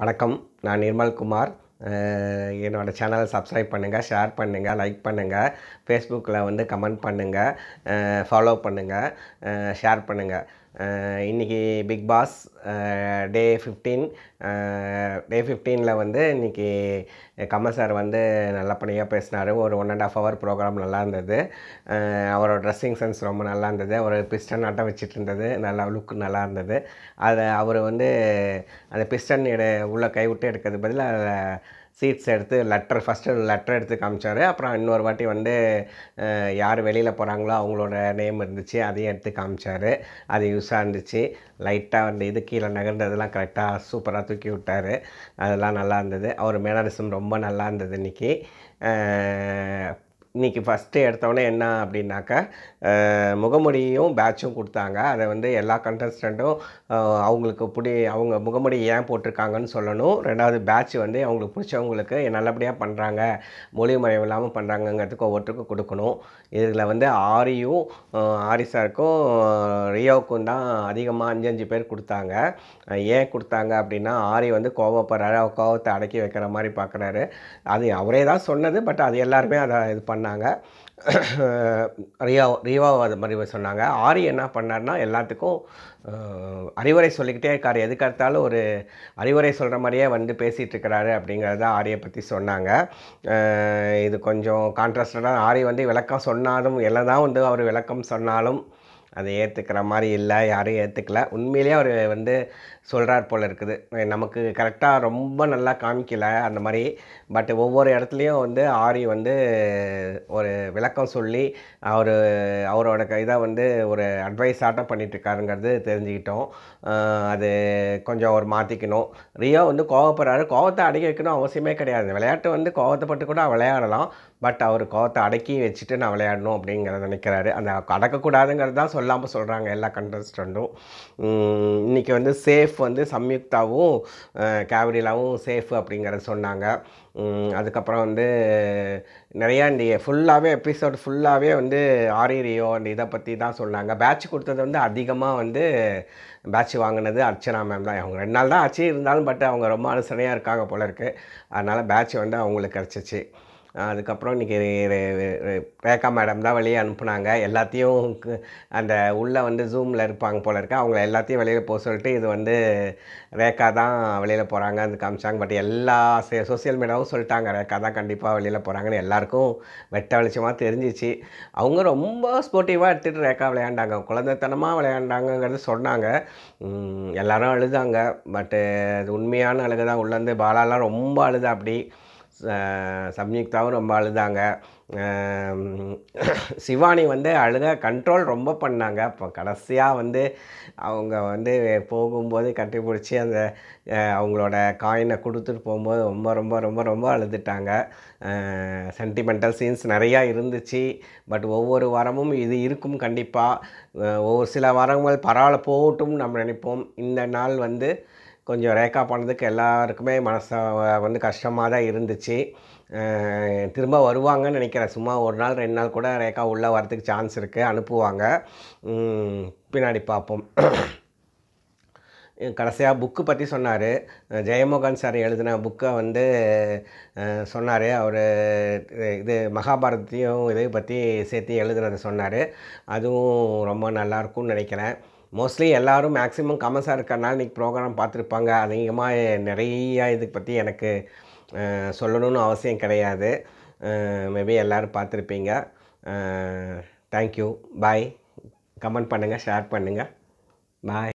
வணக்கம் நான் நிர்மல்குமார் என்னோடய சேனலை சப்ஸ்கிரைப் பண்ணுங்கள் ஷேர் பண்ணுங்கள் லைக் பண்ணுங்கள் ஃபேஸ்புக்கில் வந்து கமெண்ட் பண்ணுங்கள் ஃபாலோ பண்ணுங்கள் ஷேர் பண்ணுங்கள் இன்றைக்கி bigg boss day fifteen day ஃபிஃப்டீனில் வந்து இன்றைக்கி கமல் சார் வந்து நல்லபடியாக பேசினார் ஒரு one and half hour program நல்லா இருந்தது அவரோட ட்ரெஸ்ஸிங் சென்ஸ் ரொம்ப நல்லா இருந்தது அவர் பிஸ்டன் ஆட்டம் வச்சுட்டு இருந்தது நல்லா லுக் நல்லா இருந்தது அதை அவர் வந்து அந்த பிஸ்டன் எடு உள்ளே கைவிட்டு எடுக்கிறது பதில் அதை சீட்ஸ் எடுத்து லெட்டர் ஃபஸ்ட்டு லெட்டர் எடுத்து காமிச்சார் அப்புறம் இன்னொரு வாட்டி வந்து யார் வெளியில் போகிறாங்களோ அவங்களோட நேம் இருந்துச்சு அதையும் எடுத்து காமிச்சார் அதை யூஸ் புதுசாக இருந்துச்சு லைட்டாக அந்த இது கீழே நகர்ந்ததெல்லாம் கரெக்டாக சூப்பராக தூக்கி விட்டார் அதெல்லாம் நல்லா இருந்தது அவர் மேனரிசம் ரொம்ப நல்லா இருந்தது இன்றைக்கி இன்றைக்கி ஃபஸ்ட்டு எடுத்தோடனே என்ன அப்படின்னாக்கா முகமுடியும் பேட்சும் கொடுத்தாங்க அதை வந்து எல்லா கண்டஸ்டண்ட்டும் அவங்களுக்கு பிடி அவங்க முகமுடி ஏன் போட்டிருக்காங்கன்னு சொல்லணும் ரெண்டாவது பேட்ச் வந்து அவங்களுக்கு பிடிச்சவங்களுக்கு நல்லபடியாக பண்ணுறாங்க மொழி மறைவு இல்லாமல் பண்ணுறாங்கங்கிறதுக்கு ஒவ்வொருத்தருக்கும் கொடுக்கணும் இதில் வந்து ஆரியும் ஆரி சாருக்கும் ரியோவுக்கும் தான் அதிகமாக அஞ்சு அஞ்சு பேர் கொடுத்தாங்க ஏன் கொடுத்தாங்க அப்படின்னா ஆரி வந்து கோவப்படுறாரு கோவத்தை அடக்கி வைக்கிற மாதிரி பார்க்குறாரு அது அவரே தான் சொன்னது பட் அது எல்லாருமே அதை இது பண்ண பண்ணாங்க ரியா ரீவாவும் அது மாதிரி சொன்னாங்க ஆரி என்ன பண்ணார்னா எல்லாத்துக்கும் அறிவுரை சொல்லிக்கிட்டே இருக்கார் அடுத்தாலும் ஒரு அறிவுரை சொல்கிற மாதிரியே வந்து பேசிகிட்டு இருக்கிறாரு அப்படிங்கிறத ஆரியை பற்றி சொன்னாங்க இது கொஞ்சம் கான்ட்ராஸ்டாக ஆரி வந்து விளக்கம் சொன்னாலும் எல்லாம் தான் வந்து அவர் விளக்கம் சொன்னாலும் அதை ஏற்றுக்கிற மாதிரி இல்லை யாரும் ஏற்றுக்கல உண்மையிலேயே அவர் வந்து சொல்கிறார் போல் இருக்குது நமக்கு கரெக்டாக ரொம்ப நல்லா காமிக்கல அந்த மாதிரி பட் ஒவ்வொரு இடத்துலையும் வந்து ஆரி வந்து ஒரு விளக்கம் சொல்லி அவர் அவரோட இதாக வந்து ஒரு அட்வைஸ் ஆட்டம் பண்ணிகிட்ருக்காருங்கிறது தெரிஞ்சுக்கிட்டோம் அது கொஞ்சம் அவர் மாற்றிக்கணும் ரியோ வந்து கோவப்படுறாரு கோவத்தை அடிக்க வைக்கணும் அவசியமே கிடையாது விளையாட்டு வந்து கோவத்தை பட்டு கூட விளையாடலாம் பட் அவர் கோவத்தை அடக்கி வச்சுட்டு நான் விளையாடணும் அப்படிங்கிறத நினைக்கிறாரு அந்த அடக்கக்கூடாதுங்கிறது தான் சொல்லாமல் சொல்கிறாங்க எல்லா கண்டஸ்டண்ட்டும் இன்றைக்கி வந்து சேஃப் வந்து சம்யுக்தாவும் கேவரிலாவும் சேஃப் அப்படிங்கிறத சொன்னாங்க அதுக்கப்புறம் வந்து நிறையா இந்த ஃபுல்லாகவே எபிசோட் ஃபுல்லாகவே வந்து ஆரியரியோ அந்த இதை பற்றி தான் சொன்னாங்க பேட்ச் கொடுத்தது வந்து அதிகமாக வந்து பேட்ச் வாங்கினது அர்ச்சனா மேம் தான் அவங்க ரெண்டு நாள் தான் ஆச்சு இருந்தாலும் பட் அவங்க ரொம்ப அனுசரணையாக இருக்காங்க போல இருக்குது அதனால் பேட்ச் வந்து அவங்களுக்கு கிடச்சிச்சு அதுக்கப்புறம் இன்றைக்கி ரேகா மேடம் தான் வெளியே அனுப்புனாங்க எல்லாத்தையும் அந்த உள்ளே வந்து ஜூமில் இருப்பாங்க போல இருக்க அவங்க எல்லாத்தையும் வெளியில் போக சொல்லிட்டு இது வந்து ரேகா தான் வெளியில் போகிறாங்க அது காமிச்சாங்க பட் எல்லா சோசியல் மீடியாவும் சொல்லிட்டாங்க ரேகா தான் கண்டிப்பாக வெளியில் போகிறாங்கன்னு எல்லாருக்கும் வெட்ட வெளிச்சமாக தெரிஞ்சிச்சு அவங்க ரொம்ப ஸ்போர்ட்டிவாக எடுத்துகிட்டு ரேகா விளையாண்டாங்க குழந்தைத்தனமாக விளையாண்டாங்கிறது சொன்னாங்க எல்லாரும் அழுதாங்க பட்டு அது உண்மையான அழுகு தான் உள்ளேருந்து பாலாலாம் ரொம்ப அழுதா அப்படி சம்யுக்தாவும் ரொம்ப அழுதாங்க சிவானி வந்து அழுத கண்ட்ரோல் ரொம்ப பண்ணாங்க இப்போ கடைசியாக வந்து அவங்க வந்து போகும்போது கட்டிப்பிடிச்சி அந்த அவங்களோட காயினை கொடுத்துட்டு போகும்போது ரொம்ப ரொம்ப ரொம்ப ரொம்ப அழுதுட்டாங்க சென்டிமெண்டல் சீன்ஸ் நிறையா இருந்துச்சு பட் ஒவ்வொரு வாரமும் இது இருக்கும் கண்டிப்பாக ஒவ்வொரு சில வாரங்கள் பரவாயில்ல போகட்டும் நம்ம நினைப்போம் இந்த நாள் வந்து கொஞ்சம் ரேக்கா போனதுக்கு எல்லாருக்குமே மனசை வந்து கஷ்டமாக தான் இருந்துச்சு திரும்ப வருவாங்கன்னு நினைக்கிறேன் சும்மா ஒரு நாள் ரெண்டு நாள் கூட ரேக்கா உள்ளே வரதுக்கு சான்ஸ் இருக்குது அனுப்புவாங்க பின்னாடி பார்ப்போம் கடைசியாக புக்கு பற்றி சொன்னார் ஜெயமோகன் சார் எழுதின புக்கை வந்து சொன்னார் அவர் இது மகாபாரதத்தையும் இதை பற்றி சேர்த்து எழுதுனதை சொன்னார் அதுவும் ரொம்ப நல்லாயிருக்கும்னு நினைக்கிறேன் மோஸ்ட்லி எல்லோரும் மேக்ஸிமம் கமெண்ட்ஸாக இருக்கிறனால இன்றைக்கி ப்ரோக்ராம் பார்த்துருப்பாங்க அதிகமாக நிறையா இதுக்கு பற்றி எனக்கு சொல்லணும்னு அவசியம் கிடையாது மேபி எல்லோரும் பார்த்துருப்பீங்க தேங்க்யூ பாய் கமெண்ட் பண்ணுங்கள் ஷேர் பண்ணுங்கள் பாய்